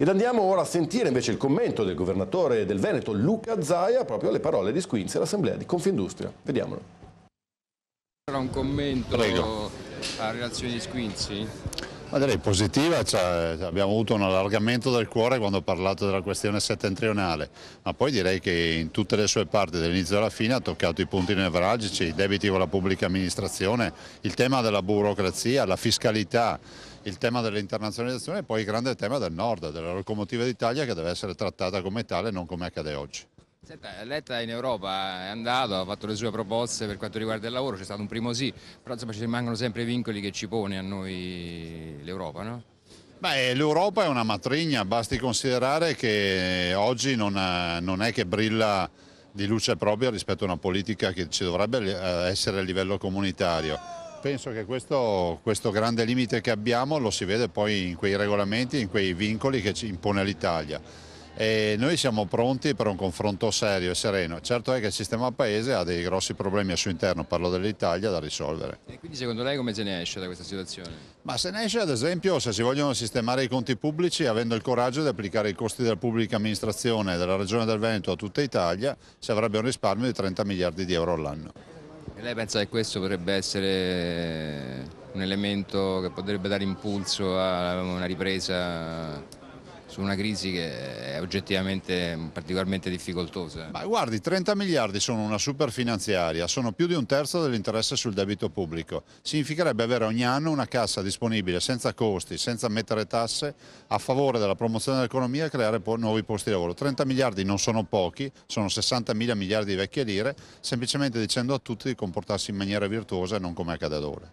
Ed andiamo ora a sentire invece il commento del governatore del Veneto Luca Zaia proprio alle parole di Squinzi all'assemblea di Confindustria. Vediamolo. Sarà un commento Prego. a relazione di Squinzi? Ma direi positiva, cioè abbiamo avuto un allargamento del cuore quando ho parlato della questione settentrionale, ma poi direi che in tutte le sue parti dall'inizio alla fine ha toccato i punti nevralgici, i debiti con la pubblica amministrazione, il tema della burocrazia, la fiscalità, il tema dell'internazionalizzazione e poi il grande tema del nord, della locomotiva d'Italia che deve essere trattata come tale e non come accade oggi. Senta, Letta in Europa è andato, ha fatto le sue proposte per quanto riguarda il lavoro, c'è stato un primo sì, però insomma ci rimangono sempre i vincoli che ci pone a noi l'Europa, no? Beh, l'Europa è una matrigna, basti considerare che oggi non, ha, non, è che brilla di luce propria rispetto a una politica che ci dovrebbe eh, essere a livello comunitario. Penso che questo, questo, grande limite che abbiamo lo si vede poi in quei regolamenti, in quei vincoli che ci impone l'Italia. E noi siamo pronti per un confronto serio e sereno. Certo è che il sistema paese ha dei grossi problemi al suo interno, parlo dell'Italia, da risolvere. E quindi secondo lei come se ne esce da questa situazione? Ma se ne esce ad esempio se si vogliono sistemare i conti pubblici avendo il coraggio di applicare i costi della pubblica amministrazione della Regione del Veneto a tutta Italia, si avrebbe un risparmio di 30 miliardi di euro all'anno. E lei pensa che questo potrebbe essere un elemento che potrebbe dare impulso a una ripresa su una crisi che è oggettivamente mm, particolarmente difficoltosa. Ma guardi, 30 miliardi sono una super finanziaria, sono più di un terzo dell'interesse sul debito pubblico. Significherebbe avere ogni anno una cassa disponibile senza costi, senza mettere tasse, a favore della promozione dell'economia e creare nuovi posti di lavoro. 30 miliardi non sono pochi, sono 60 mila miliardi di vecchie lire, semplicemente dicendo a tutti di comportarsi in maniera virtuosa e non come accade ad ora.